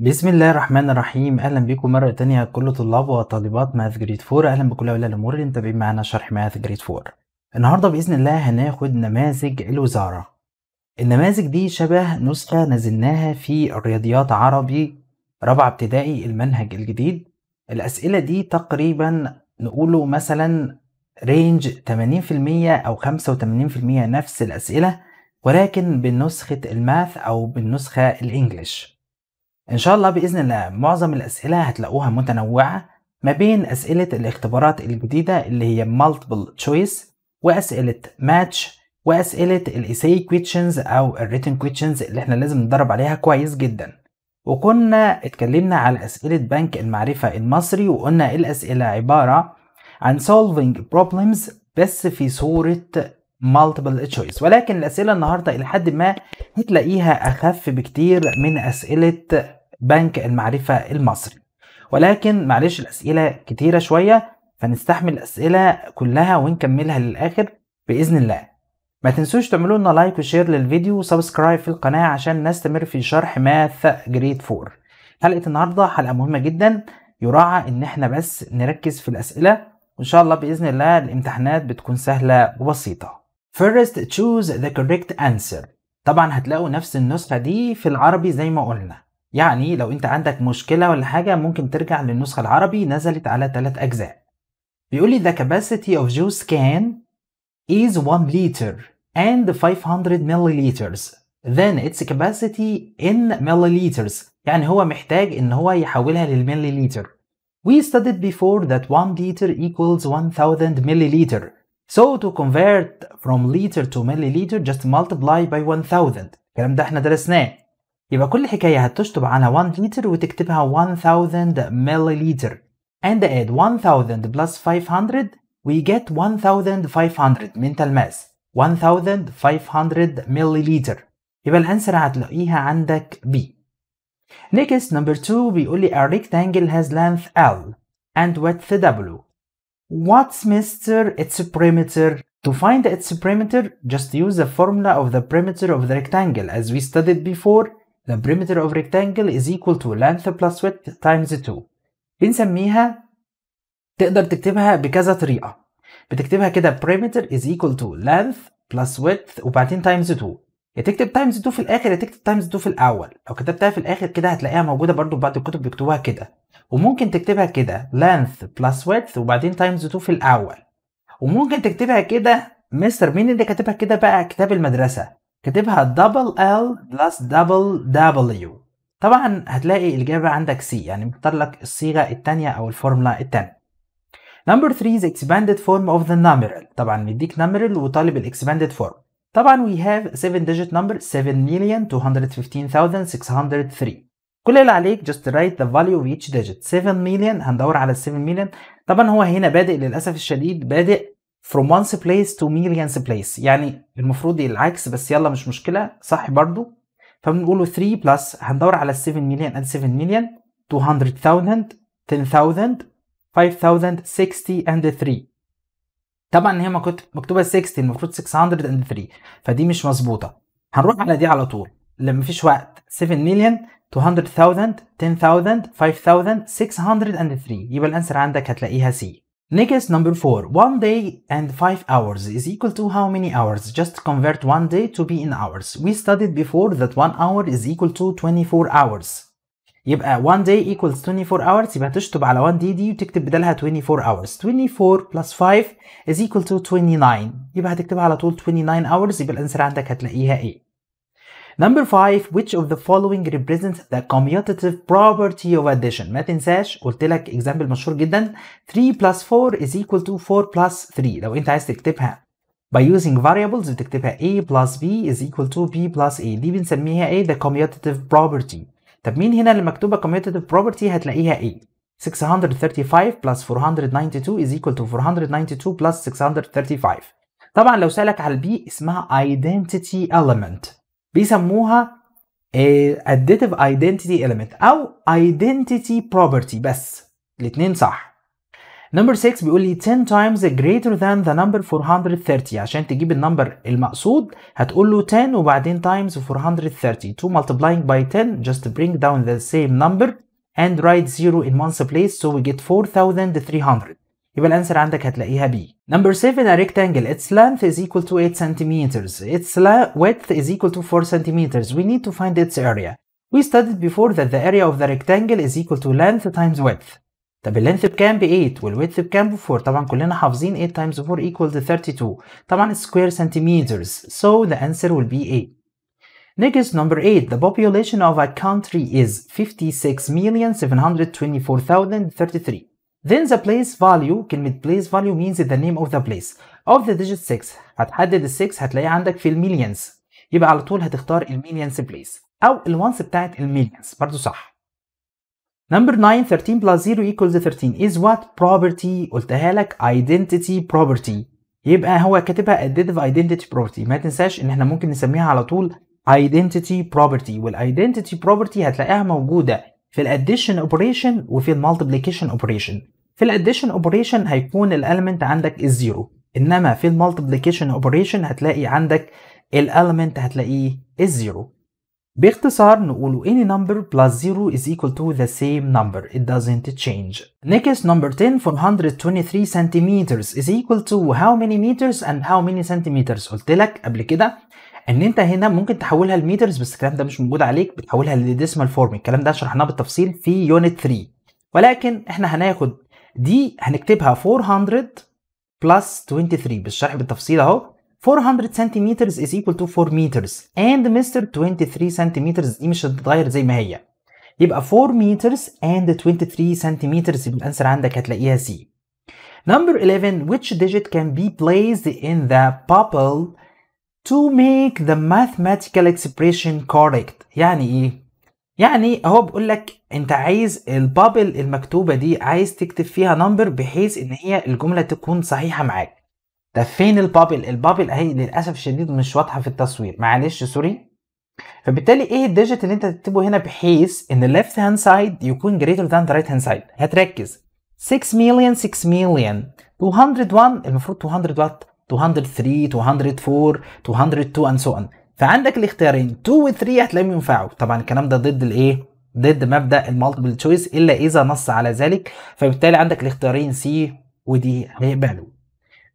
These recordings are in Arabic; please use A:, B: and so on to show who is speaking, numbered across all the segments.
A: بسم الله الرحمن الرحيم اهلا بيكم مره تانية كل طلاب وطالبات ماث جريد 4 اهلا بكل اولياء الامور اللي متابعين معانا شرح ماث جريد 4 النهارده باذن الله هناخد نماذج الوزاره النماذج دي شبه نسخه نزلناها في الرياضيات عربي رابعه ابتدائي المنهج الجديد الاسئله دي تقريبا نقوله مثلا رينج 80% او 85% نفس الاسئله ولكن بنسخه الماث او بالنسخه الانجليش ان شاء الله باذن الله معظم الاسئله هتلاقوها متنوعه ما بين اسئله الاختبارات الجديده اللي هي multiple choice واسئله match واسئله الإيسي questions او الريتن questions اللي احنا لازم ندرب عليها كويس جدا وكنا اتكلمنا على اسئله بنك المعرفه المصري وقلنا إيه الاسئله عباره عن solving problems بس في صوره multiple choice ولكن الاسئله النهارده الى حد ما هتلاقيها اخف بكتير من اسئله بنك المعرفة المصري ولكن معلش الأسئلة كتيرة شوية فنستحمل الأسئلة كلها ونكملها للآخر بإذن الله ما تنسوش تعملوا لنا لايك وشير للفيديو وسبسكرايب في القناة عشان نستمر في شرح ماث جريد 4 حلقة النهاردة حلقة مهمة جدا يراعى ان احنا بس نركز في الأسئلة وإن شاء الله بإذن الله الامتحانات بتكون سهلة وبسيطة First choose the correct answer طبعا هتلاقوا نفس النسخة دي في العربي زي ما قلنا يعني لو انت عندك مشكلة ولا حاجة ممكن ترجع للنسخة العربي نزلت على ثلاث أجزاء بيقول لي the capacity of juice can is 1 liter and 500 milliliters then its capacity in milliliters يعني هو محتاج ان هو يحولها للمليليتر We studied before that 1 liter equals 1000 milliliter So to convert from liter to milliliter just multiply by 1000 الكلام ده احنا درسناه يبقى كل حكاية هتشطب على 1 لتر وتكتبها 1000 ملليلتر and add 1000 plus 500 we get 1500 من تلماس 1500 ملليلتر يبقى الانسر هتلاقيها عندك B next number 2 بيقول لي a rectangle has length L and width W what's Mr. its perimeter To find its perimeter, just use the formula of the perimeter of the rectangle as we studied before the perimeter of rectangle is equal to length plus width times 2 بنسميها تقدر تكتبها بكذا طريقة بتكتبها كده perimeter is equal to length plus width وبعدين times 2 يا تكتب times 2 في الآخر يا تكتب times 2 في الأول لو كتبتها في الآخر كده هتلاقيها موجودة برضو بعض الكتب بيكتبوها كده وممكن تكتبها كده length plus width وبعدين times 2 في الأول وممكن تكتبها كده مستر مين اللي كاتبها كده بقى كتاب المدرسة كاتبها دبل ال بلس دبل دبليو طبعا هتلاقي الإجابة عندك سي يعني مختار لك الصيغة التانية أو الفورمولا التانية نمبر 3 is expanded form of the numeral طبعا مديك numeral وطالب ال expanded form طبعا we have 7 digit number 7,215,603 كل اللي عليك just write the value of each digit 7 million هندور على 7 million طبعا هو هنا بادئ للأسف الشديد بادئ from once place to millions place يعني المفروض العكس بس يلا مش مشكله صح برضو فبنقوله 3 بلس هندور على 7 مليون and 7 مليون 200,000 10,000 5,000 60 and 3 طبعا هي مكتوبه 60 المفروض 600 3 فدي مش مظبوطه هنروح على دي على طول لما مفيش وقت 7 مليون 200,000 10,000 5,000 3 يبقى الانسر عندك هتلاقيها سي Next, number 4. 1 day and 5 hours is equal to how many hours? Just convert 1 day to be in hours. We studied before that 1 hour is equal to 24 hours. يبقى uh, 1 day equals 24 hours يبقى تشطب على 1 day دي وتكتب بدلها 24 hours 24 plus 5 is equal to 29 يبقى هتكتبها على طول 29 hours يبقى الانسر عندك هتلاقيها ايه Number 5 which of the following represents the commutative property of addition ما تنساش قلت لك example مشهور جدا 3 plus 4 is equal to 4 plus 3 لو انت عايز تكتبها by using variables بتكتبها a plus b is equal to b plus a دي بنسميها ايه the commutative property طب مين هنا اللي مكتوبه commutative property هتلاقيها ايه 635 plus 492 is equal to 492 plus 635 طبعا لو سألك على البي اسمها identity element بيسموها additive identity element او identity property بس الاثنين صح number 6 بيقول لي 10 times greater than the number 430 عشان تجيب النمبر المقصود هتقول له 10 وبعدين times 430 2 multiplying by 10 just bring down the same number and write 0 in one's place so we get 4300 يبقى الانسر عندك هتلاقيها بي نمبر 7 a rectangle its length is equal to 8 centimeters its width is equal to 4 centimeters we need to find its area we studied before that the area of the rectangle is equal to length times width طب اللينث بكام ب 8 والويدث بكام ب 4 طبعا كلنا حافظين 8 times 4 equals 32 طبعا square centimeters so the answer will be 8 Next number 8 the population of a country is 56,724,033 Then the place value كلمة place value means the name of the place of the digit 6 هتحدد ال 6 هتلاقيه عندك في المليونز يبقى على طول هتختار المليونز بليس أو الوانس بتاعت المليونز برضه صح Number 9 13 plus 0 equals 13 is what property قلتها لك identity property يبقى هو كاتبها additive identity property ما تنساش ان احنا ممكن نسميها على طول identity property والidentity property هتلاقيها موجودة في الاديشن اوبريشن وفي المالتيبليكيشن اوبريشن في الاديشن اوبريشن هيكون الاليمنت عندك الزيرو انما في المالتيبليكيشن اوبريشن هتلاقي عندك الاليمنت هتلاقيه الزيرو باختصار نقول any number plus 0 is equal to the same number. It doesn't change. Next number 10 423 centimeters is equal to how many meters and how many centimeters؟ قلت لك قبل كده ان انت هنا ممكن تحولها لميترز بس الكلام ده مش موجود عليك بتحولها لديسمال فورم الكلام ده شرحناه بالتفصيل في يونت 3 ولكن احنا هناخد دي هنكتبها 400 بلس 23 بالشرح بالتفصيل اهو 400 سنتيمترز is equal to 4 meters and مستر 23 سنتيمترز دي مش هتتغير زي ما هي يبقى 4 meters and 23 سنتيمترز يبقى الانسر عندك هتلاقيها سي Number 11 which digit can be placed in the bubble to make the mathematical expression correct يعني ايه يعني اهو بقول لك انت عايز البابل المكتوبه دي عايز تكتب فيها نمبر بحيث ان هي الجمله تكون صحيحه معاك ده فين البابل البابل اهي للاسف الشديد مش واضحه في التصوير معلش سوري فبالتالي ايه الديجيت اللي انت تكتبه هنا بحيث ان الليفت هاند سايد يكون greater than the right hand side هتركز 6 مليون 6 مليون 201 المفروض 200 وات 203 204 202 and so on فعندك الاختيارين 2 و 3 هتلاقيهم ينفعوا طبعا الكلام ده ضد الايه ضد مبدا المالتيبل تشويس الا اذا نص على ذلك فبالتالي عندك الاختيارين سي ودي هيقبلوا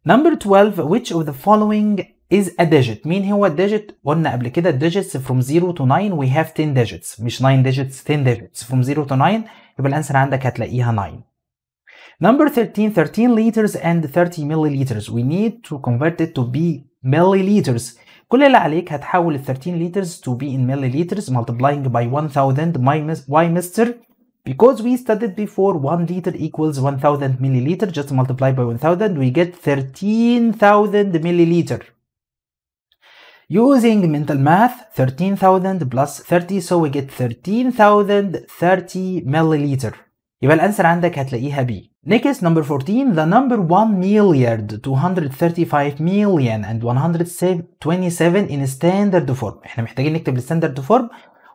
A: نمبر 12 which of the following is a digit مين هو الديجيت قلنا قبل كده الديجيتس from 0 to 9 we have 10 digits مش 9 digits 10 digits from 0 to 9 يبقى الانسر عندك هتلاقيها 9 Number 13, 13 liters and 30 milliliters. We need to convert it to be milliliters. كل اللي عليك هتحول 13 liters to be in milliliters multiplying by 1000 Why, mister because we studied before 1 liter equals 1000 milliliter just multiply by 1000 we get 13000 milliliter using mental math 13000 plus 30 so we get 13030 milliliter يبقى الانسر عندك هتلاقيها بي نيكست نمبر 14 the number 1 milliard 235 million and 127 in standard form احنا محتاجين نكتب الستاندرد فورم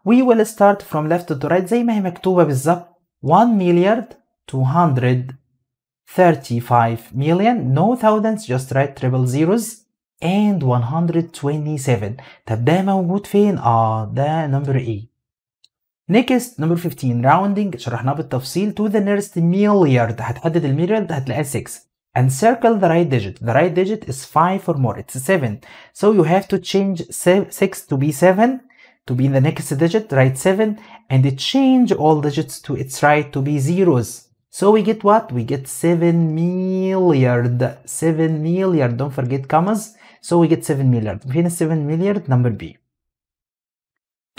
A: we will start from left to right زي ما هي مكتوبه بالظبط 1 مليار 235 million no thousands just write triple zeros and 127 طب ده موجود فين اه ده number 8 Next number 15 rounding شرحناه بالتفصيل to the nearest milliard هتحدد المليارد هتلاقيها 6 and circle the right digit the right digit is 5 or more it's 7 so you have to change 6 to be 7 to be in the next digit write 7 and change all digits to its right to be zeros so we get what we get 7 milliard 7 milliard don't forget commas so we get 7 milliard فين 7 milliard number B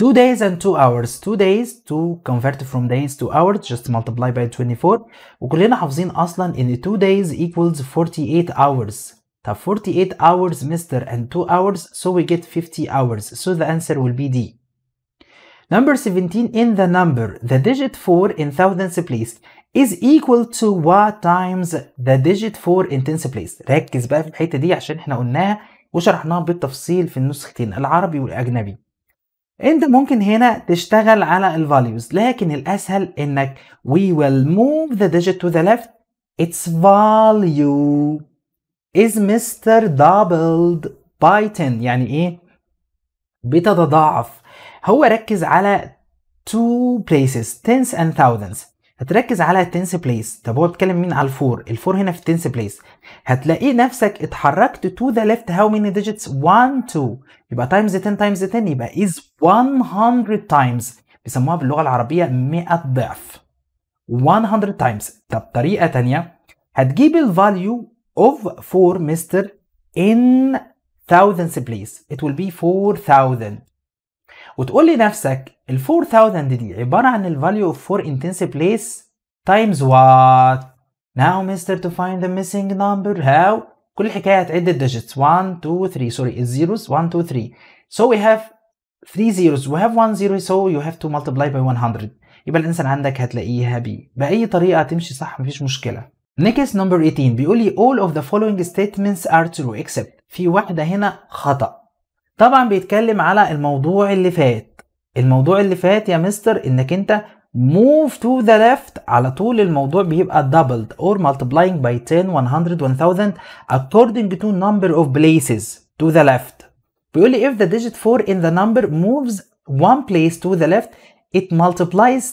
A: 2 days and 2 hours 2 days to convert from days to hours just multiply by 24 وكلنا حافظين اصلا ان 2 days equals 48 hours طب 48 hours mister and 2 hours so we get 50 hours so the answer will be D Number 17 in the number the digit 4 in thousands place is equal to what times the digit 4 in tens place ركز بقى في الحتة دي عشان احنا قلناها وشرحناها بالتفصيل في النسختين العربي والأجنبي انت ممكن هنا تشتغل على الفاليوز لكن الاسهل انك we will move the digit to the left its value is Mr. doubled by 10 يعني ايه بتتضاعف هو ركز على two places tens and thousands هتركز على tens بليس طب هو بيتكلم مين على الفور الفور هنا في tens بليس هتلاقي نفسك اتحركت to the left how many digits 1 2 يبقى تايمز 10 تايمز 10 يبقى از 100 تايمز بيسموها باللغه العربيه 100 ضعف 100 تايمز طب طريقه تانية هتجيب الفاليو اوف فور مستر in thousands place it will be 4000 وتقول لنفسك ال 4000 دي عباره عن الفاليو of 4 in tens place times what now mister to find the missing number how كل الحكايه هتعد الديجيتس 1 2 3 سوري الزيروز 1 2 3 so we have 3 zeros we have 1 zero so you have to multiply by 100 يبقى الانسان عندك هتلاقيها بي باي طريقه هتمشي صح مفيش مشكله نكست نمبر 18 بيقول لي all of the following statements are true except في واحده هنا خطا طبعا بيتكلم على الموضوع اللي فات الموضوع اللي فات يا مستر انك انت move to the left على طول الموضوع بيبقى doubled or multiplying by 10 100 1000 according to number of places to the left بيقول لي if the digit 4 in the number moves one place to the left it multiplies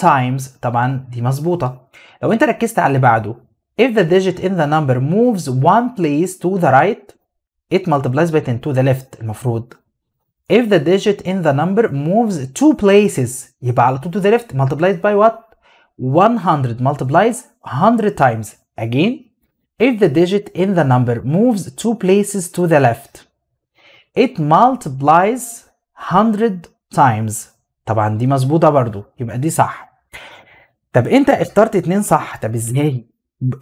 A: 10 times طبعا دي مظبوطة لو انت ركزت على اللي بعده if the digit in the number moves one place to the right it multiplies by 10 to the left المفروض if the digit in the number moves two places يبقى على طول to the left multiplied by what 100 multiplies 100 times again if the digit in the number moves two places to the left it multiplies 100 times طبعا دي مظبوطة برضو يبقى دي صح طب انت اخترت اتنين صح طب ازاي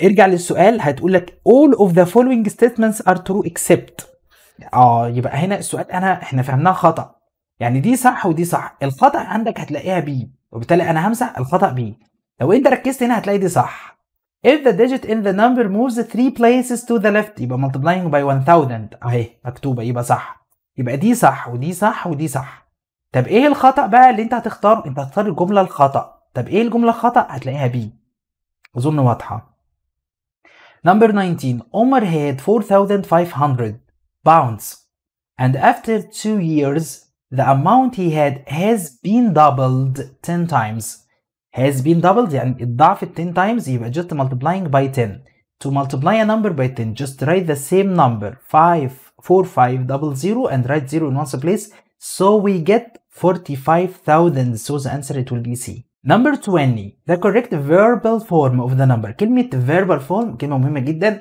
A: ارجع للسؤال هتقولك all of the following statements are true except اه يبقى هنا السؤال انا احنا فهمناه خطأ يعني دي صح ودي صح الخطأ عندك هتلاقيها بي وبالتالي انا همسح الخطأ بي لو انت ركزت هنا هتلاقي دي صح if the digit in the number moves three places to the left يبقى multiplying by 1000 اهي مكتوبة يبقى صح يبقى دي صح ودي صح ودي صح طب ايه الخطأ بقى اللي انت هتختاره انت هتختار الجملة الخطأ طب ايه الجملة الخطأ هتلاقيها بي اظن واضحة نمبر 19 عمر هاد 4500 pounds. And after two years, the amount he had has been doubled 10 times. Has been doubled it doubled 10 times يبقى just multiplying by 10. To multiply a number by 10 just write the same number 5, 4, 5, double 0 and write 0 in one place so we get 45,000 so the answer it will be C. Number 20 the correct verbal form of the number كلمة verbal form كلمة مهمة جدا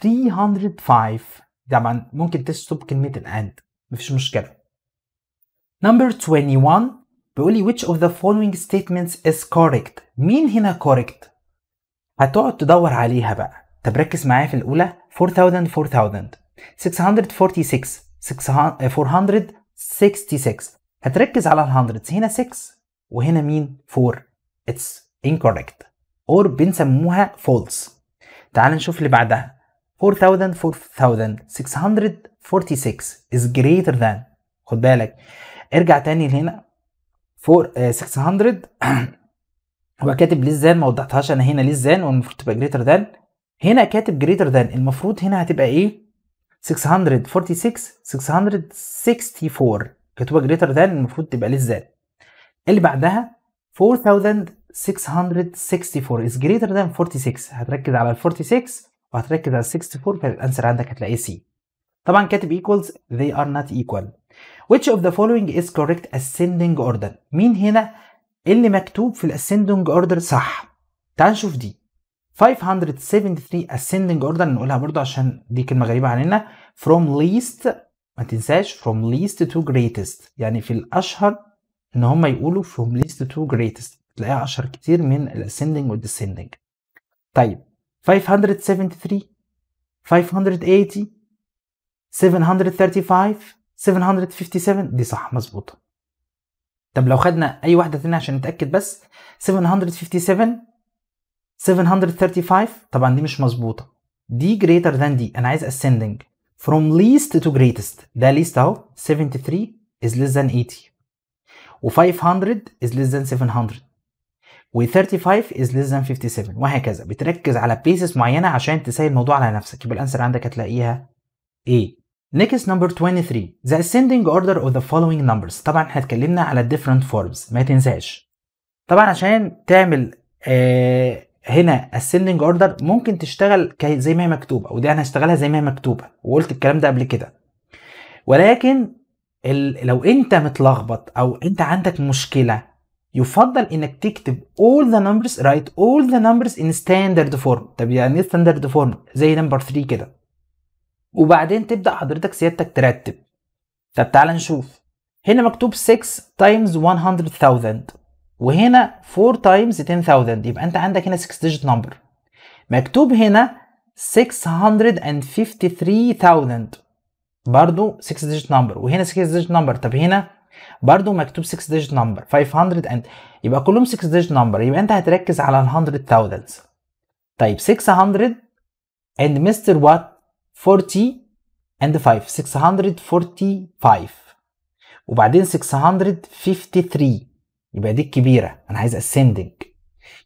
A: 305 طبعا ممكن تستوب كلمة الأند مفيش مشكلة number 21 بيقول لي which of the following statements is correct مين هنا correct هتقعد تدور عليها بقى طب ركز معايا في الأولى 4000 4000 646 466 هتركز على 100 هنا 6 وهنا مين 4 it's incorrect or بنسموها false تعال نشوف اللي بعدها 4000 4646 is greater than خد بالك ارجع تاني لهنا 4 600 آه، هو كاتب ليه زان ما وضحتهاش انا هنا ليه زان والمفروض تبقى جريتر ذان هنا كاتب جريتر ذان المفروض هنا هتبقى ايه 646 664 كاتبها جريتر ذان المفروض تبقى ليه زان اللي بعدها 4664 is greater than 46 هتركز على ال 46 وهتركز على 64 فالانسر عندك هتلاقيه سي طبعا كاتب equals they are not equal which of the following is correct ascending order مين هنا اللي مكتوب في الاسندنج اوردر صح تعال نشوف دي 573 ascending order نقولها برضه عشان دي كلمه غريبه علينا from least ما تنساش from least to greatest يعني في الاشهر ان هم يقولوا from least to greatest تلاقيها اشهر كتير من الاسندنج والديسندنج طيب 573 580 735 757 دي صح مظبوطه طب لو خدنا اي واحده تانية عشان نتاكد بس 757 735 طبعا دي مش مظبوطه دي greater than دي انا عايز ascending from least to greatest ده least اهو 73 is less than 80 و 500 is less than 700 و35 is less than 57 وهكذا بتركز على بيسز معينه عشان تسهل الموضوع على نفسك يبقى الانسر عندك هتلاقيها ايه Next number 23 the ascending order of the following numbers طبعا احنا اتكلمنا على different forms ما تنساش طبعا عشان تعمل آه هنا ascending order ممكن تشتغل زي ما هي مكتوبه ودي انا هشتغلها زي ما هي مكتوبه وقلت الكلام ده قبل كده ولكن لو انت متلخبط او انت عندك مشكله يفضل انك تكتب all the numbers write all the numbers in standard form طب يعني ايه standard form زي number 3 كده وبعدين تبدا حضرتك سيادتك ترتب طب تعال نشوف هنا مكتوب 6 times 100000 وهنا 4 times 10000 يبقى انت عندك هنا 6 digit number مكتوب هنا 653000 برضو 6 digit number وهنا 6 digit number طب هنا برضه مكتوب 6 ديجيت نمبر 500 اند يبقى كلهم 6 ديجيت نمبر يبقى انت هتركز على ال 100,000 طيب 600 اند مستر وات 40 اند 5 645 وبعدين 653 يبقى دي الكبيرة أنا عايز اسندنج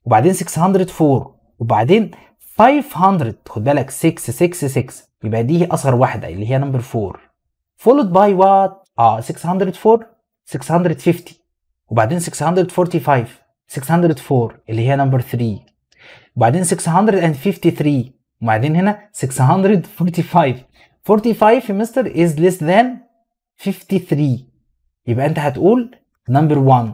A: وبعدين 604 وبعدين 500 خد بالك 666 يبقى دي أصغر واحدة اللي هي نمبر 4 followed by what؟ اه 604 650 وبعدين 645 604 اللي هي نمبر 3 وبعدين 653 وبعدين هنا 645 45 يا مستر از ليس ذان 53 يبقى انت هتقول نمبر 1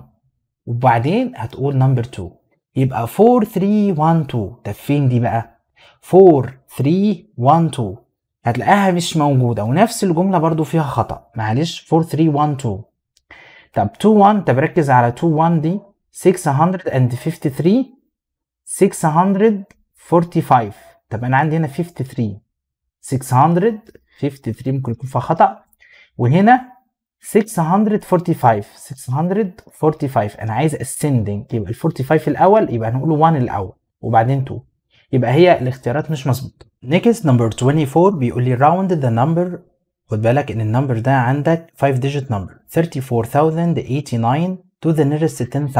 A: وبعدين هتقول نمبر 2 يبقى 4312 طب فين دي بقى 4312 هتلاقيها مش موجوده ونفس الجمله برضو فيها خطا معلش 4312 طب 2 1 طب ركز على 2 1 دي 653 645 طب انا عندي هنا 53 653 ممكن يكون فيها خطأ وهنا 645 645 انا عايز ascending يبقى ال 45 الاول يبقى هنقول 1 الاول وبعدين 2 يبقى هي الاختيارات مش مظبوطه. next number 24 بيقول لي round the number خد بالك ان النمبر ده عندك 5 digit number 34089 to the nearest 10000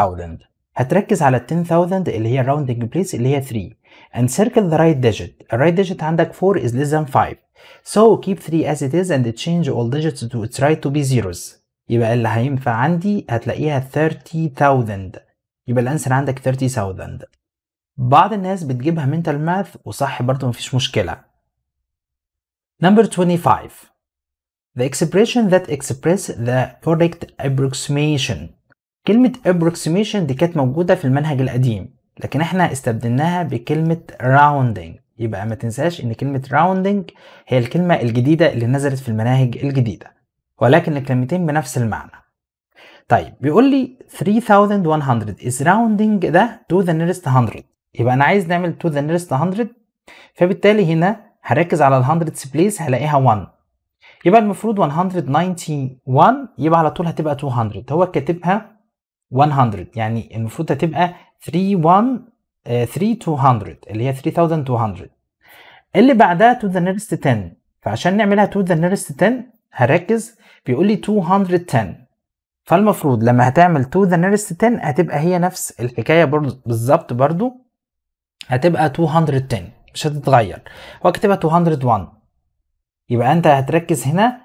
A: هتركز على ال 10000 اللي هي الراوندنج بليس اللي هي 3 and circle the right digit الرايت digit عندك 4 is less than 5 so keep 3 as it is and change all digits to its right to be zeros يبقى اللي هينفع عندي هتلاقيها 30000 يبقى الانسر عندك 30000 بعض الناس بتجيبها mental math وصح برضه مفيش مشكلة number 25 The expression that express the correct approximation كلمة approximation دي كانت موجودة في المنهج القديم لكن احنا استبدلناها بكلمة rounding يبقى ما تنساش ان كلمة rounding هي الكلمة الجديدة اللي نزلت في المناهج الجديدة ولكن الكلمتين بنفس المعنى طيب بيقول لي 3100 is rounding ده to the nearest 100 يبقى انا عايز نعمل to the nearest 100 فبالتالي هنا هركز على ال 100 place هلاقيها 1 يبقى المفروض 191 يبقى على طول هتبقى 200 هو كاتبها 100 يعني المفروض هتبقى 31 3200 آه، اللي هي 3200 اللي بعدها to the nearest 10 فعشان نعملها to the nearest 10 هركز بيقول لي 210 فالمفروض لما هتعمل to the nearest 10 هتبقى هي نفس الحكايه بالظبط برضو هتبقى 210 مش هتتغير هو كاتبها 201 يبقى انت هتركز هنا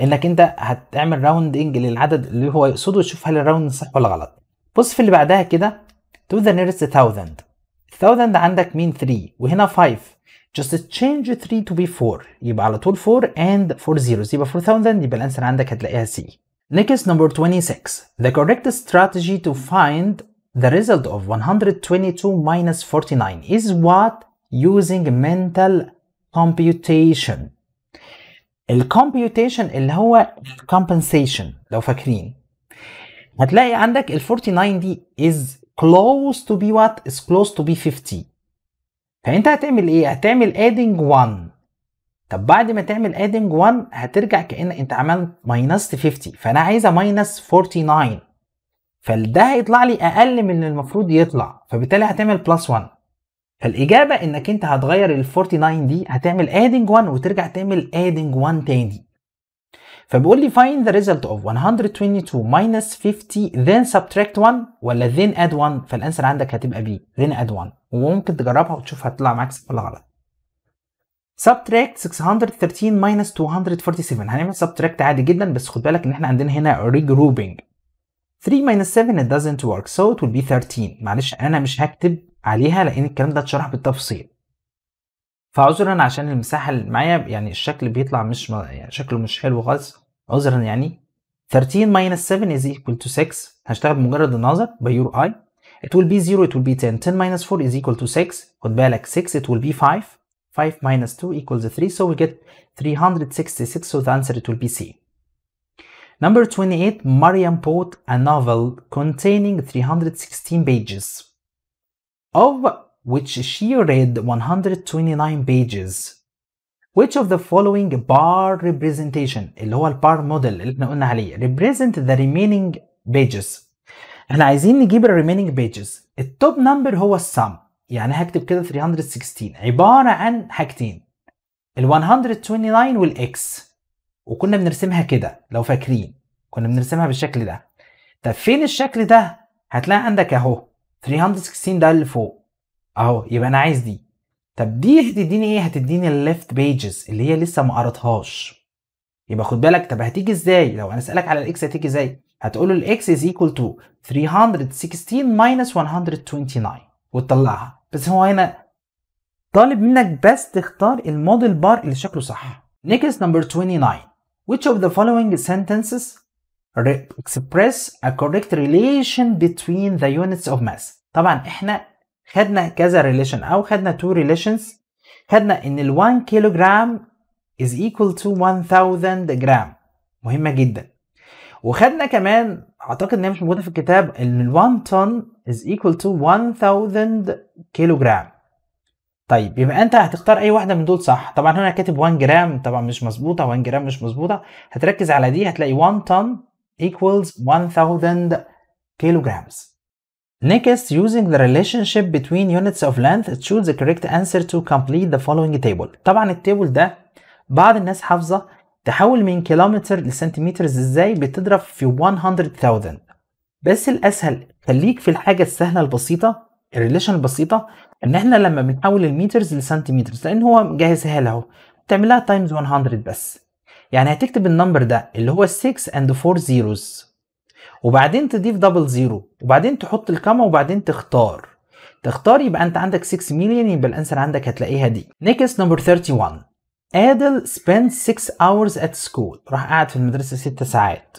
A: انك انت هتعمل راوندنج للعدد اللي هو يقصده تشوف هل الراوند صح ولا غلط بص في اللي بعدها كده to the nearest thousand thousand عندك مين 3 وهنا 5 just change 3 to be 4 يبقى على طول 4 and 4 zeros يبقى 4000 يبقى الانسر عندك هتلاقيها سي next number 26 the correct strategy to find the result of 122 minus 49 is what using mental computation الكمبيوتيشن اللي هو الكمبنسيشن لو فاكرين هتلاقي عندك ال 49 دي is close to be what is close to be 50 فانت هتعمل ايه هتعمل adding 1 طب بعد ما تعمل adding 1 هترجع كأن انت عملت minus 50 فانا عايزه minus 49 فده هيطلع لي اقل من المفروض يطلع فبالتالي هتعمل بلس 1 فالاجابه انك انت هتغير ال 49 دي هتعمل ادنج 1 وترجع تعمل ادنج 1 تاني فبيقول لي find the result of 122 minus 50 then subtract 1 ولا then add 1 فالانسر عندك هتبقى B then add 1 وممكن تجربها وتشوف هتطلع معاك ولا غلط subtract 613 minus 247 هنعمل subtract عادي جدا بس خد بالك ان احنا عندنا هنا regrouping 3 minus 7 it doesn't work so it will be 13 معلش انا مش هكتب عليها لان الكلام ده اتشرح بالتفصيل فعذرا عشان المساحة اللي معايا يعني الشكل بيطلع مش م... يعني شكله مش حلو خالص عذرا يعني 13 minus 7 is equal to 6 هشتغل بمجرد النظر by your eye it will be 0 it will be 10 10 minus 4 is equal to 6 خد بالك 6 it will be 5 5 minus 2 equals 3 so we get 366 so the answer it will be C Number 28 Mariam bought a novel containing 316 pages of which she read 129 pages which of the following bar representation اللي هو البار موديل اللي احنا قلنا عليه represent the remaining pages احنا عايزين نجيب ال remaining pages التوب نمبر هو السم يعني هكتب كده 316 عبارة عن حاجتين ال 129 والاكس وكنا بنرسمها كده لو فاكرين كنا بنرسمها بالشكل ده طب فين الشكل ده هتلاقي عندك اهو 316 ده اللي فوق اهو يبقى انا عايز دي طب دي هتديني ايه هتديني الليفت بيجز اللي هي لسه ما قراتهاش يبقى خد بالك طب هتيجي ازاي لو انا اسالك على الاكس هتيجي ازاي هتقول له الاكس از ايكوال تو 316 ماينس 129 وتطلعها بس هو هنا طالب منك بس تختار الموديل بار اللي شكله صح نيكس نمبر 29 which of the following sentences express a correct relation between the units of mass طبعا احنا خدنا كذا relation او خدنا two relations خدنا ان ال 1 كيلوغرام is equal to 1000 جرام مهمة جدا وخدنا كمان اعتقد ان هي مش موجودة في الكتاب ان ال 1 طن is equal to 1000 كيلوغرام طيب يبقى انت هتختار اي واحده من دول صح طبعا هنا كاتب 1 جرام طبعا مش مظبوطه 1 جرام مش مظبوطه هتركز على دي هتلاقي 1 طن equals 1000 kilograms. Next, using the relationship between units of length, choose the correct answer to complete the following table. طبعا التابل ده بعض الناس حافظة تحول من كيلومتر لسنتيمتر ازاي بتضرب في 100,000 بس الاسهل خليك في الحاجة السهلة البسيطة الريليشن البسيطة ان احنا لما بنحول الميترز لسنتيمترز لان هو جاهز لها اهو تعملها تايمز 100 بس يعني هتكتب النمبر ده اللي هو 6 اند 4 زيروز وبعدين تضيف دبل زيرو وبعدين تحط الكاما وبعدين تختار تختار يبقى انت عندك 6 مليون يبقى الانسر عندك هتلاقيها دي نيكست نمبر 31 ادل spent 6 hours at school راح قاعد في المدرسة 6 ساعات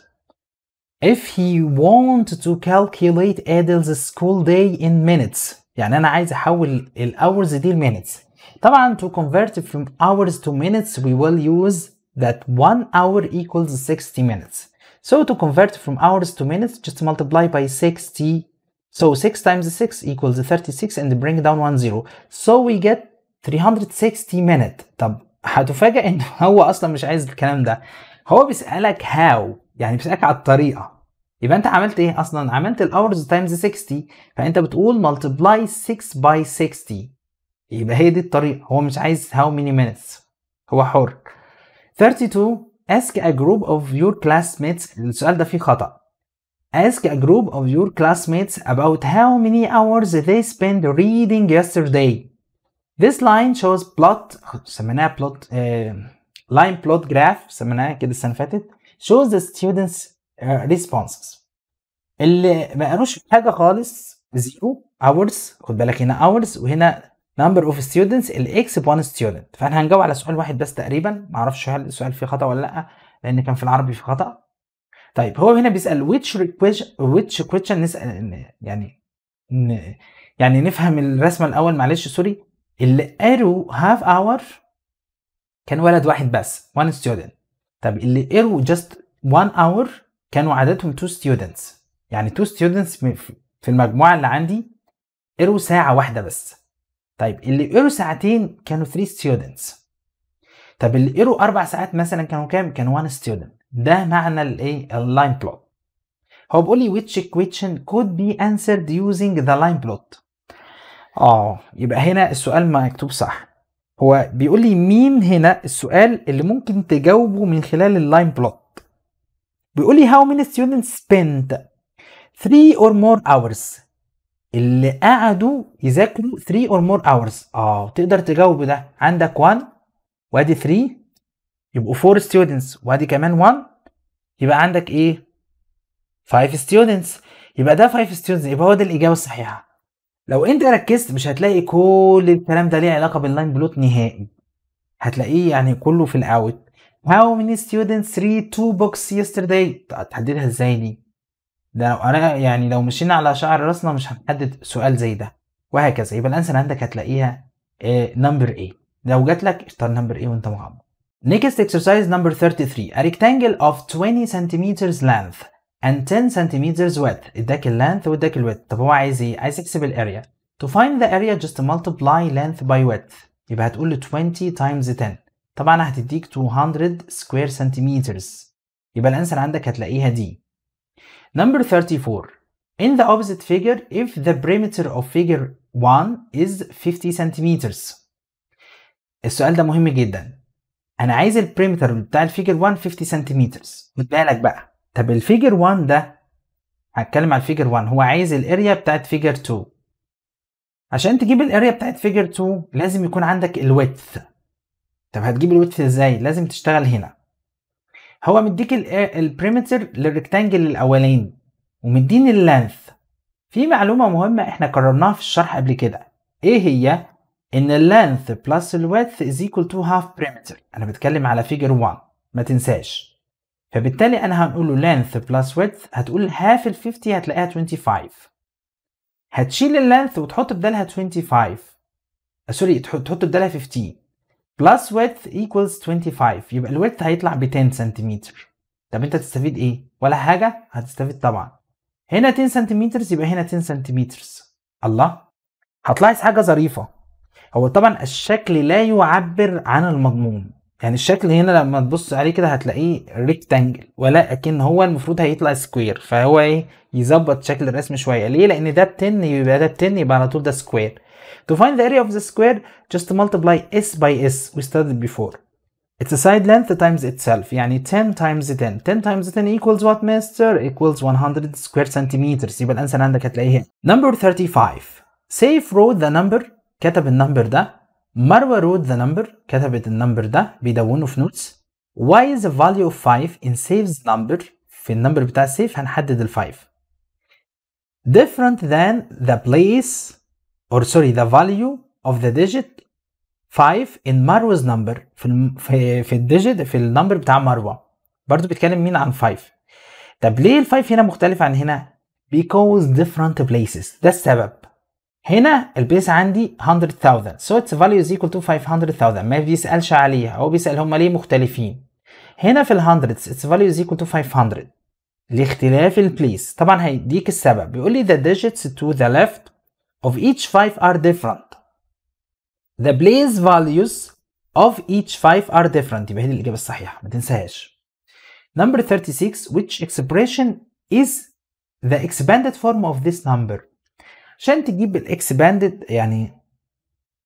A: If he want to calculate Adel's school day in minutes يعني أنا عايز أحول الأورز دي لمينتس طبعا to convert from hours to minutes we will use that 1 hour equals 60 minutes. So to convert from hours to minutes, just multiply by 60. So 6 times 6 equals 36 and bring down 1 0. So we get 360 minutes. how to figure? ان how? اصلا مش عايز الكلام ده. هو بيسألك how يعني بيسألك على الطريقة. يبقى انت عملت ايه اصلا؟ عملت الاورز تايمز 60 فانت بتقول multiply 6 by 60 يبقى هي دي الطريقة هو مش عايز how many minutes هو حر. 32 ask a group of your classmates السؤال ده فيه خطأ ask a group of your classmates about how many hours they spent reading yesterday this line shows plot سميناها plot uh, line plot graph سميناها كده السنة فاتت shows the students uh, responses اللي ما قالوش حاجة خالص zero hours خد بالك هنا hours وهنا number of students الاكس ب 1 student فاحنا هنجاوب على سؤال واحد بس تقريبا معرفش هل السؤال فيه خطا ولا لا لان كان في العربي في خطا طيب هو هنا بيسال which question which question نسال يعني يعني نفهم الرسمه الاول معلش سوري اللي قالوا هاف اور كان ولد واحد بس 1 student طب اللي قالوا جاست 1 hour كانوا عددهم 2 students يعني 2 students في المجموعه اللي عندي قروا ساعه واحده بس طيب اللي قروا ساعتين كانوا 3 ستودنتس طب اللي قروا اربع ساعات مثلا كانوا كام؟ كانوا 1 ستودنت ده معنى الايه؟ اللاين بلوت هو بيقول لي which question could be answered using the line plot اه يبقى هنا السؤال مكتوب صح هو بيقول لي مين هنا السؤال اللي ممكن تجاوبه من خلال اللاين بلوت بيقول لي how many students spent 3 or more hours اللي قعدوا يذاكروا 3 or more hours اه تقدر تجاوب ده عندك 1 وادي 3 يبقوا 4 students وادي كمان 1 يبقى عندك ايه 5 students يبقى ده 5 students يبقى هو ده الاجابه الصحيحه لو انت ركزت مش هتلاقي كل الكلام ده ليه علاقه باللاين بلوت نهائي هتلاقيه يعني كله في الاوت How many students read two books yesterday؟ هتحددها ازاي دي؟ ده لو أنا يعني لو مشينا على شعر راسنا مش هنحدد سؤال زي ده وهكذا يبقى الانسر عندك هتلاقيها نمبر ايه لو جات لك اختار نمبر ايه وانت معمر Next exercise number 33 a rectangle of 20 centimeters length and 10 centimeters width اداك اللانث واداك الويدث طب هو عايز ايه؟ عايز يحسب الاريا to find the area just multiply length by width يبقى هتقول له 20 times 10 طبعا هتديك 200 square centimeters يبقى الانسر عندك هتلاقيها دي Number 34. In the opposite figure, if the perimeter of figure 1 is 50 centimeters. السؤال ده مهم جدا. أنا عايز البريمتر بتاع الفيجر 1 50 سنتيمترز. خد بالك بقى. طب الفيجر 1 ده هتكلم على الفيجر 1 هو عايز الاريا بتاعت فيجر 2 عشان تجيب الاريا بتاعت فيجر 2 لازم يكون عندك الويدث طب هتجيب الويدث ازاي لازم تشتغل هنا هو مديك البريمتر للريكتانجل الاولاني ومديني اللانث في معلومه مهمه احنا قررناها في الشرح قبل كده ايه هي ان اللانث بلس الويدث از ايكوال تو هاف بريمتر انا بتكلم على فيجر 1 ما تنساش فبالتالي انا هنقول له لانث بلس ويدث هتقول هاف ال 50 هتلاقيها 25 هتشيل اللانث وتحط بدالها 25 سوري آه، تحط بدالها 15 plus width equals 25 يبقى الويدث هيطلع ب 10 سنتيمتر طب انت هتستفيد ايه ولا حاجه هتستفيد طبعا هنا 10 سنتيمتر يبقى هنا 10 سنتيمتر الله هتلاحظ حاجه ظريفه هو طبعا الشكل لا يعبر عن المضمون يعني الشكل هنا لما تبص عليه كده هتلاقيه ريكتانجل ولكن هو المفروض هيطلع سكوير فهو ايه يظبط شكل الرسم شويه ليه لان ده 10 يبقى ده 10 يبقى على طول ده سكوير To find the area of the square, just multiply s by s, we studied before. It's a side length times itself, يعني 10 times 10. 10 times 10 equals what master? Equals 100 square centimeters. يبقى الانسر عندك هتلاقيه هنا. Number 35. Safe wrote the number كتب النمبر ده. مروة wrote the number كتبت النمبر ده بيدونه في نوتس. Why is the value of 5 in Safe's number في النمبر بتاع سيف هنحدد ال 5. Different than the place or sorry the value of the digit 5 in Marwa's number في في في الديجيت في النمبر بتاع مروه برضو بيتكلم مين عن 5 طب ليه ال5 هنا مختلف عن هنا because different places ده السبب هنا البيس عندي 100000 so its value is equal to 500000 ما بيسألش عليها هو بيسأل هما ليه مختلفين هنا في ال 100 its value is equal to 500 لاختلاف البليس طبعا هيديك السبب بيقول لي the digits to the left of each 5 are different the blaze values of each 5 are different يبقى هذه الإجابة الصحيحة ما تنساهاش number 36 which expression is the expanded form of this number عشان تجيب الاكسباندد يعني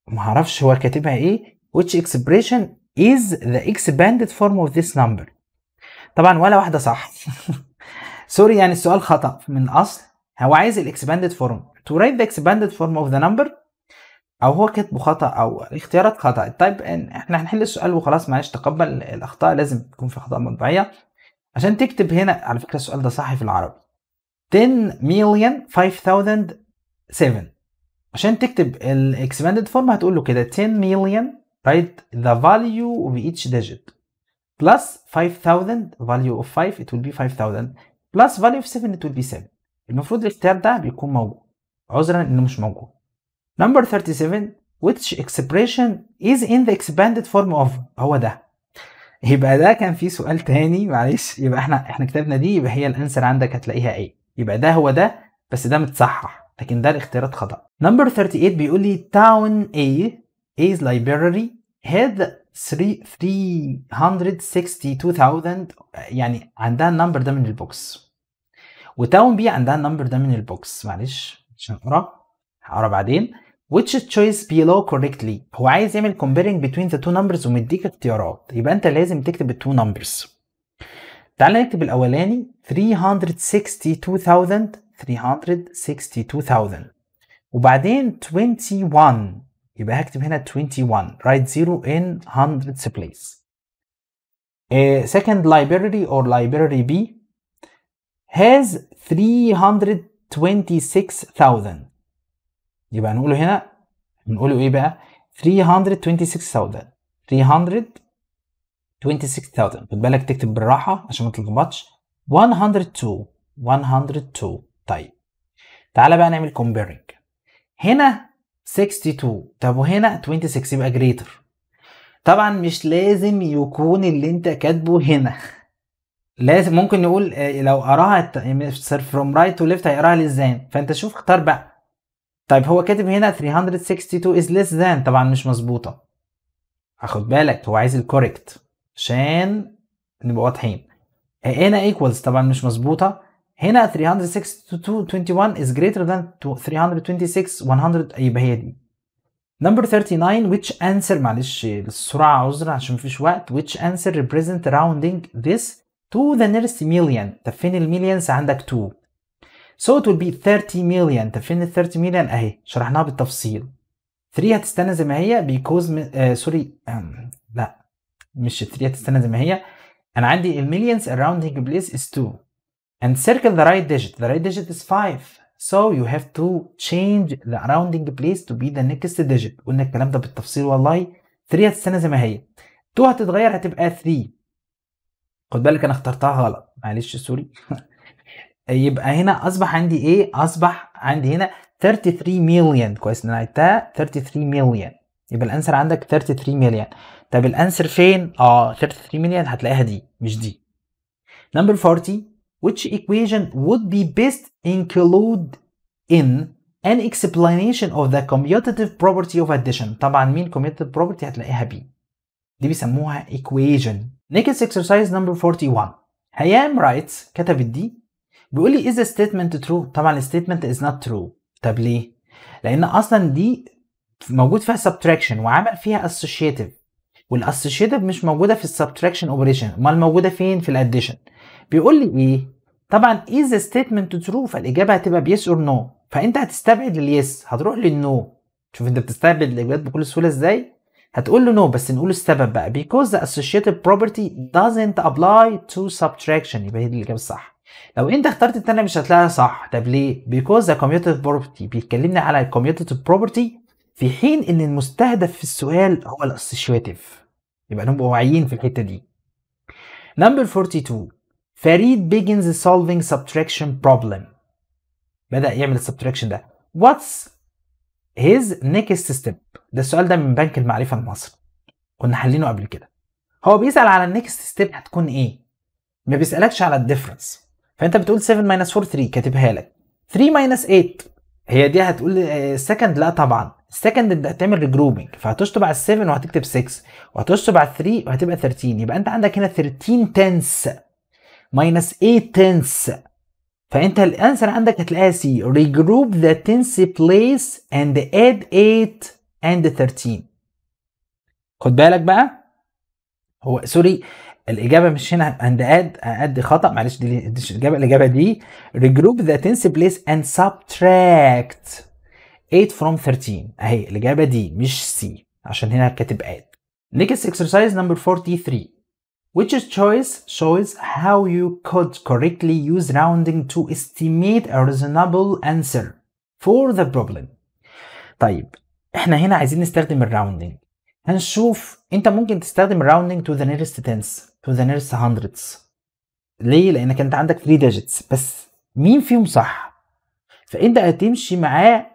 A: ما اعرفش هو كاتبها ايه which expression is the expanded form of this number طبعا ولا واحده صح سوري يعني السؤال خطا من الاصل هو عايز الاكسباندد فورم to write the expanded form of the number او هو كاتبه خطا او الاختيارات خطا التايب ان احنا هنحل السؤال وخلاص معلش تقبل الاخطاء لازم تكون في اخطاء مطبعيه عشان تكتب هنا على فكره السؤال ده صح في العربي 10 مليون 5007 عشان تكتب الاكسباندد فورم هتقول له كده 10 مليون write the value of each digit plus 5000 value of 5 it will be 5000 plus value of 7 it will be 7 المفروض الكتاب ده بيكون موجود عذرا انه مش موجود نمبر 37 which expression is in the expanded form of هو ده يبقى ده كان في سؤال تاني معلش يبقى احنا احنا كتبنا دي يبقى هي الانسر عندك هتلاقيها ايه يبقى ده هو ده بس ده متصحح لكن ده الاختيارات خطا نمبر 38 بيقول لي تاون اي از library had 362,000 يعني عندها النمبر ده من البوكس وتاون بي عندها النمبر ده من البوكس معلش عشان اقرا هقرا بعدين which choice below correctly هو عايز يعمل comparing between the two numbers ومديك اختيارات يبقى انت لازم تكتب التو numbers تعال نكتب الاولاني 362000 362000 وبعدين 21 يبقى هكتب هنا 21 write 0 in hundreds place uh, second library or library B has 326,000 يبقى هنقوله هنا نقوله ايه بقى 326,000 326,000 خد بالك تكتب بالراحه عشان ما تلخبطش 102 102 طيب تعالى بقى نعمل comparing هنا 62 طب وهنا 26 يبقى greater طبعا مش لازم يكون اللي انت كاتبه هنا لازم ممكن نقول آه، لو قراها فروم رايت تو ليفت هيقراها ازاي فانت شوف اختار بقى طيب هو كاتب هنا 362 is less than طبعا مش مظبوطه خد بالك هو عايز الكوريكت عشان نبقى واضحين هنا equals طبعا مش مظبوطه هنا 362 21 is greater than 326 100 يبقى هي دي Number 39 which answer معلش السرعة عذرا عشان مفيش وقت which answer represent rounding this to the nearest million طب فين المليونز عندك 2 so it will be 30 million طب فين ال 30 million اهي شرحناها بالتفصيل 3 هتستنى زي ما هي because سوري uh, um, لا مش 3 هتستنى زي ما هي انا عندي المليونز surrounding place is 2 and circle the right digit the right digit is 5 so you have to change the rounding place to be the next digit قلنا الكلام ده بالتفصيل والله 3 هتستنى زي ما هي 2 هتتغير هتبقى 3 خد بالك انا اخترتها غلط معلش سوري يبقى هنا اصبح عندي ايه اصبح عندي هنا 33 مليون كويس ان انا عدتها 33 مليون يبقى الانسر عندك 33 مليون طب الانسر فين اه 33 مليون هتلاقيها دي مش دي نمبر 40 which equation would be best include in an explanation of the commutative property of addition طبعا مين commutative property هتلاقيها بي دي بيسموها equation Next exercise number 41 هيام رايتس كتبت دي بيقول لي is statement true طبعا الستيتمنت is not true طب ليه؟ لأن أصلا دي موجود فيها subtraction وعمل فيها associative والاسوشيتيف مش موجودة في السبتراكشن اوبريشن امال موجودة فين في الاديشن بيقول لي ايه طبعا is statement true فالاجابة هتبقى yes or no فانت هتستبعد اليس هتروح للنو شوف انت بتستبعد الاجابات بكل سهولة ازاي هتقول له نو بس نقول السبب بقى because the associative property doesn't apply to subtraction يبقى هي دي الاجابه الصح لو انت اخترت التانية مش هتلاقيها صح طب ليه because the commutative property بيتكلمني على commutative property في حين ان المستهدف في السؤال هو الاسوشيتيف يبقى نبقى واعيين في الحته دي نمبر 42 فريد begins solving subtraction problem بدأ يعمل subtraction ده what's his next step ده السؤال ده من بنك المعرفه المصري كنا حلينه قبل كده هو بيسال على النكست ستيب هتكون ايه ما بيسالكش على الديفرنس فانت بتقول 7 4 3 كاتبها لك 3 8 هي دي هتقول السكند آه، لا طبعا السكند انت هتعمل ريجروبنج فهتشطب علي ال7 وهتكتب 6 وهتشطب على 3 وهتبقى 13 يبقى انت عندك هنا 13 تنس ماينس 8 تنس فانت الانسر عندك هتلاقيها سي ريجروب ذا تنس بليس اند اد 8 and 13 خد بالك بقى هو سوري الاجابه مش هنا and add add خطا معلش دي مش الاجابه الاجابه دي regroup the tens place and subtract 8 from 13 اهي الاجابه دي مش سي عشان هنا كاتب add next exercise number 43 which is choice shows how you could correctly use rounding to estimate a reasonable answer for the problem طيب احنا هنا عايزين نستخدم الراوندنج هنشوف انت ممكن تستخدم الراوندنج تو ذا نيرست تنس تو ذا نيرست هندردز ليه لانك انت عندك 3 ديجيتس بس مين فيهم صح فانت هتمشي معاه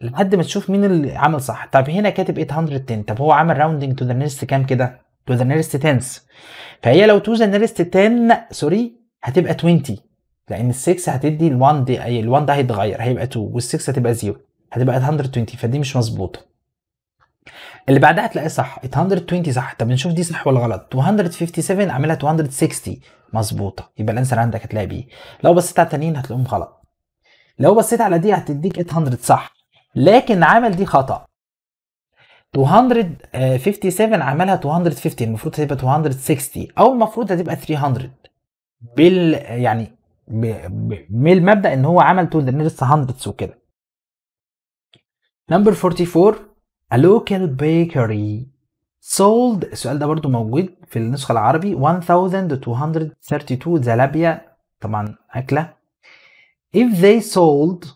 A: لحد ما تشوف مين اللي عمل صح طب هنا كاتب 810 طب هو عمل راوندنج تو ذا نيرست كام كده تو ذا نيرست تنس فهي لو تو ذا نيرست 10 سوري هتبقى 20 لان ال 6 هتدي ال 1 دي ال 1 ده هيتغير هيبقى 2 وال 6 هتبقى 0 هتبقى 120 فدي مش مظبوطه اللي بعدها هتلاقيها صح 120 صح طب نشوف دي صح ولا غلط 257 عملها 260 مظبوطه يبقى الانسر عندك هتلاقي بيه لو بصيت على التانيين هتلاقيهم غلط لو بصيت على دي هتديك 800 صح لكن عمل دي خطا 257 عملها 250 المفروض هتبقى 260 او المفروض هتبقى 300 بال يعني بالمبدا ان هو عمل تو ذا نيرست 100 وكده Number 44 A local bakery sold السؤال ده برضو موجود في النسخة العربي 1232 زلابيا طبعا أكلة If they sold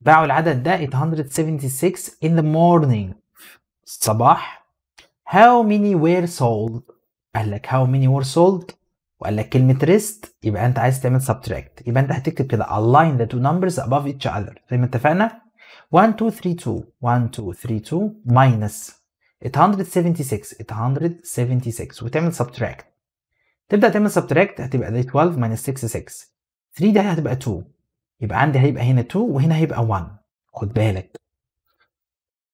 A: باعوا العدد ده 876 in the morning الصباح How many were sold قال لك how many were sold وقال لك كلمة rest يبقى أنت عايز تعمل subtract يبقى أنت هتكتب كده align the two numbers above each other زي ما اتفقنا 1232 1232 minus 876 876 وتعمل subtract تبدا تعمل subtract هتبقى دي 12 minus 6 6 3 ده هتبقى 2 يبقى عندي هيبقى هنا 2 وهنا هيبقى 1 خد بالك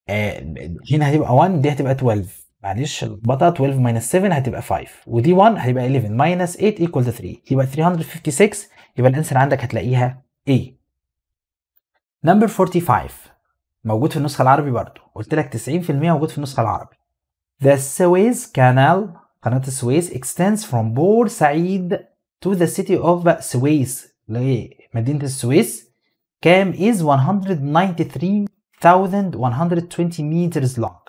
A: آه هنا هتبقى 1 دي هتبقى 12 معلش البطا 12 minus 7 هتبقى 5 ودي 1 هتبقى 11 minus 8 equal to 3 يبقى 356 يبقى الانسر عندك هتلاقيها A نمبر 45 موجود في النسخة العربي برضو قلت لك 90% موجود في النسخة العربي The Suez Canal قناة السويس extends from بور سعيد to the city of Suez لمدينة السويس كام is 193,120 meters long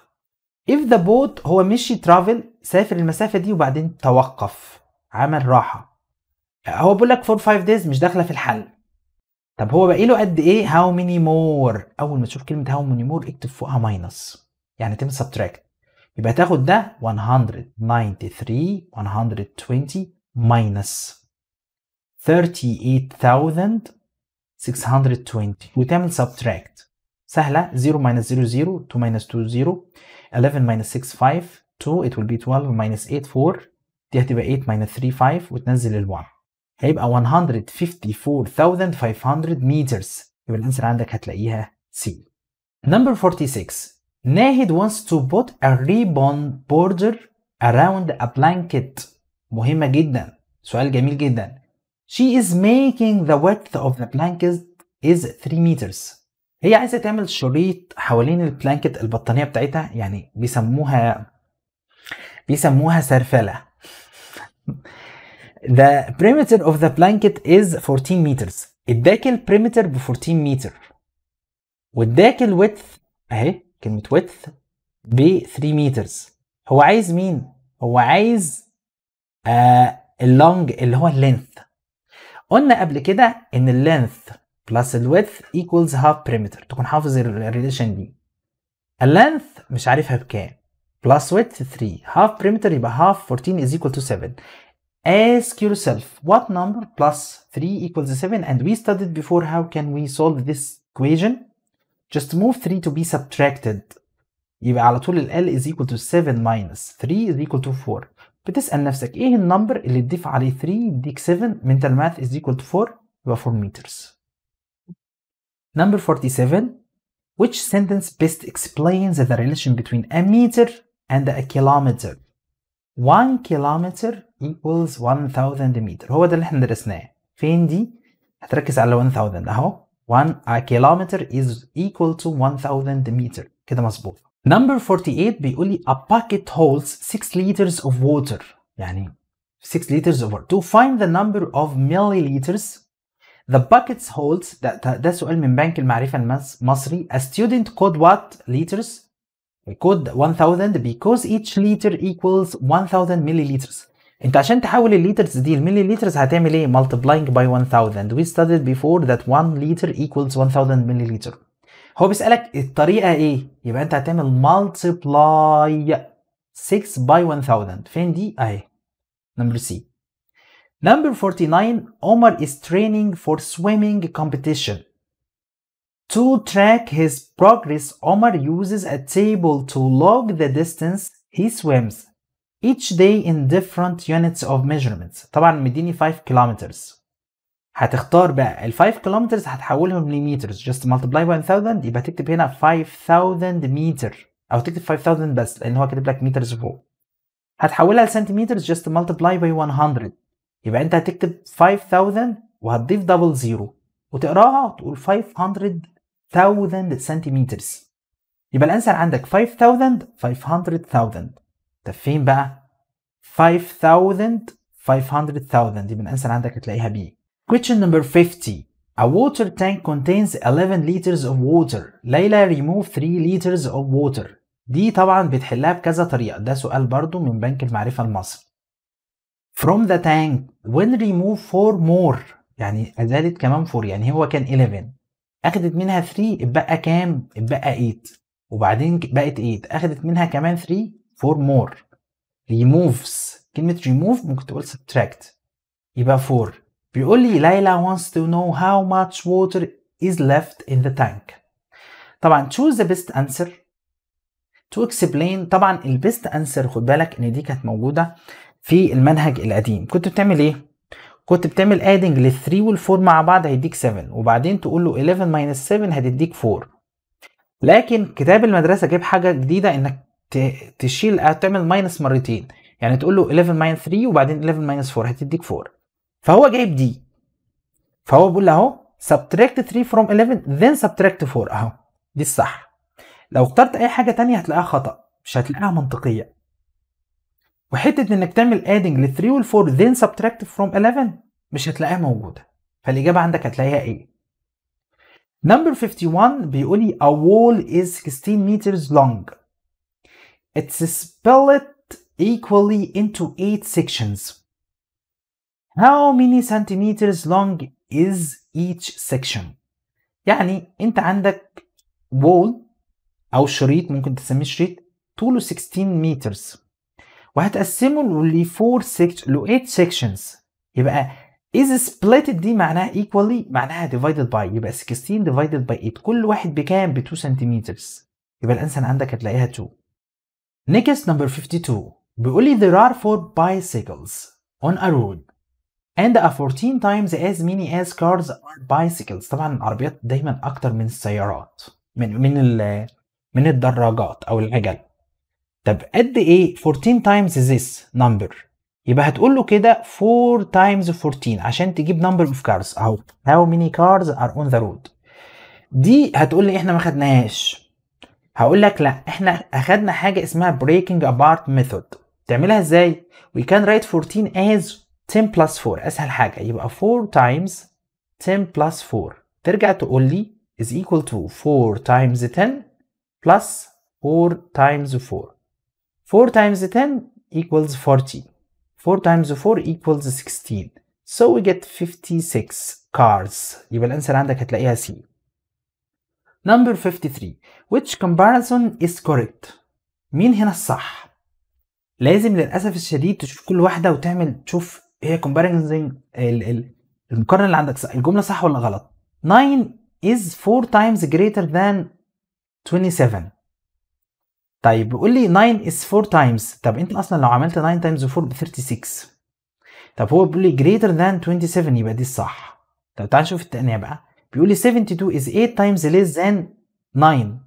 A: if the boat هو مشي travel سافر المسافة دي وبعدين توقف عمل راحة هو بيقول لك 4 5 days مش داخلة في الحل طب هو باقي له قد ايه هاو ميني مور اول ما تشوف كلمه هاو ميني مور اكتب فوقها ماينس يعني تم سبتراكت يبقى تاخد ده 193 120 ماينس 38620 وتعمل سبتراكت سهله 0 ماينس 0 0 2 ماينس 2 0 11 ماينس 6 5 2 it will be 12 ماينس 8 4 دي هتبقى 8 ماينس 3 5 وتنزل ال1 هيبقى 154500 meters يبقى الانسر عندك هتلاقيها سي Number 46 ناهد wants to put a ribbon border around a blanket مهمة جدا سؤال جميل جدا She is making the width of the blanket is 3 meters هي عايزة تعمل شريط حوالين البلانكت البطانية بتاعتها يعني بيسموها بيسموها سرفلة The perimeter of the blanket is 14 meters اداك ال perimeter ب 14 متر واداك ال width اهي كلمة width ب 3 meters هو عايز مين؟ هو عايز آه اللونج اللي هو length قلنا قبل كده ان length plus ال width equals half perimeter تكون حافظ ال relation دي ال length مش عارفها بكام plus width 3 half perimeter يبقى half 14 is equal to 7 ask yourself what number plus 3 equals 7 and we studied before how can we solve this equation just move 3 to be subtracted يبقى على طول ال L is equal to 7 minus 3 is equal to 4 بتسأل نفسك ايه النمبر اللي تضيف عليه 3 يديك 7 mental math is equal to 4 يبقى 4 meters number 47 which sentence best explains the relation between a meter and a kilometer 1 kilometer equals 1000 meter. هو ده اللي احنا درسناه فين دي هتركز على 1000 اهو 1 a kilometer is equal to 1000 meter. كده مظبوط number 48 بيقول لي a bucket holds 6 liters of water يعني 6 liters over to find the number of milliliters the buckets holds ده, ده سؤال من بنك المعرفة المصري a student could what liters could 1000 because each liter equals 1000 milliliters انت عشان تحول الليترز دي الملي لترز هتعمل ايه multiplying by 1000 we studied before that 1 liter equals 1000 milliliter هو بيسالك الطريقه ايه يبقى انت هتعمل multiply 6 by 1000 فين دي اهي نمبر سي Number 49, Omar is training for swimming competition. To track his progress, Omar uses a table to log the distance he swims. each day in different units of measurements طبعا مديني 5 كيلومترز هتختار بقى ال 5 كيلومترز هتحولهم لمترز just multiply by 1000 يبقى تكتب هنا 5000 متر او تكتب 5000 بس لان هو كاتب لك مترز فوق هتحولها لسنتيمترز just multiply by 100 يبقى انت هتكتب 5000 وهتضيف دبل زيرو وتقراها وتقول 500000 سنتيمترز يبقى الانسر عندك 5000 500000 طب فين بقى 5000 500000 دي من انسب عندك هتلاقيها بي question number 50 A water tank contains 11 liters of water. ليلى remove 3 liters of water. دي طبعا بتحلها بكذا طريقة ده سؤال برضو من بنك المعرفة المصري. From the tank when remove 4 more يعني أزالت كمان 4 يعني هو كان 11 أخدت منها 3 اتبقى كام؟ اتبقى 8 وبعدين بقت 8 أخدت منها كمان 3 فور مور ريموفز كلمة ريموف ممكن تقول subtract يبقى فور بيقول لي ليلى wants to know how much water is left in the tank طبعا choose the best answer to explain طبعا البيست انسر خد بالك ان دي كانت موجوده في المنهج القديم كنت بتعمل ايه كنت بتعمل ادنج لل 3 وال 4 مع بعض هيديك 7 وبعدين تقول له 11 7 هتديك 4 لكن كتاب المدرسه جاب حاجه جديده انك تشيل آه، تعمل ماينس مرتين يعني تقول له 11 ماينس 3 وبعدين 11 ماينس 4 هتديك 4 فهو جايب دي فهو بيقول اهو سبتراكت 3 فروم 11 ذن سبتراكت 4 اهو دي الصح لو اخترت اي حاجه تانية هتلاقيها خطا مش هتلاقيها منطقيه وحته انك تعمل ادنج لل 3 وال 4 ذن سبتراكت فروم 11 مش هتلاقيها موجوده فالاجابه عندك هتلاقيها ايه نمبر 51 بيقول لي a wall is 16 meters long It's split equally into 8 sections. How many centimeters long is each section? يعني انت عندك wall او شريط ممكن تسميه شريط طوله 16 meters وهتقسمه ل 4 sections ل 8 sections يبقى is split دي معناها equally معناها divided by يبقى 16 divided by 8 كل واحد بكام ب 2 centimeters. يبقى الإنسان عندك هتلاقيها 2 Next number 52 بيقول لي there are four bicycles on a road and a 14 times as many as cars are bicycles طبعا العربيات دايما اكتر من السيارات من من ال من الدراجات او العجل طب قد ايه 14 times this number يبقى هتقول له كده 4 times 14 عشان تجيب number of cars اهو how many cars are on the road دي هتقول لي احنا ما خدناهاش هقول لك لا احنا اخدنا حاجه اسمها breaking apart method تعملها ازاي we can write 14 as 10 plus 4 اسهل حاجه يبقى 4 times 10 plus 4 ترجع تقول لي is equal to 4 times 10 plus 4 times 4 4 times 10 equals 40 4 times 4 equals 16 so we get 56 cars يبقى الانسر عندك هتلاقيها سي Number 53 which comparison is correct مين هنا الصح لازم للاسف الشديد تشوف كل واحده وتعمل تشوف هي comparison المقارنه اللي عندك صح الجمله صح ولا غلط 9 is 4 times greater than 27 طيب بيقول لي 9 is 4 times طب انت اصلا لو عملت 9 times 4 ب 36 طب هو بيقول لي greater than 27 يبقى دي الصح طب تعال نشوف التانية بقى بيقول لي 72 is 8 times less than 9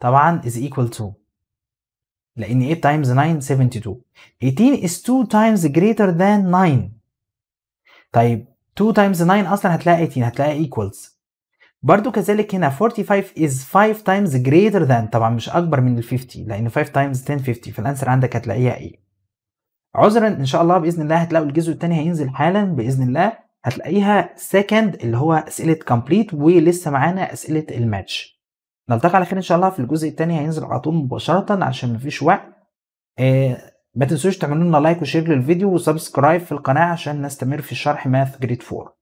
A: طبعا is equal to لان 8 times 9 72 18 is 2 times greater than 9 طيب 2 times 9 اصلا هتلاقي 18 هتلاقي equals برضو كذلك هنا 45 is 5 times greater than طبعا مش اكبر من ال 50 لان 5 times 10 50 فالانسر عندك هتلاقيها ايه عذرا ان شاء الله باذن الله هتلاقوا الجزء الثاني هينزل حالا باذن الله هتلاقيها سكند اللي هو اسئله كومبليت ولسه معانا اسئله الماتش نلتقي على خير ان شاء الله في الجزء الثاني هينزل على طول مباشره عشان مفيش وقت آه ما تنسوش تعملوا لنا لايك وشير للفيديو وسبسكرايب في القناه عشان نستمر في شرح ماث جريد 4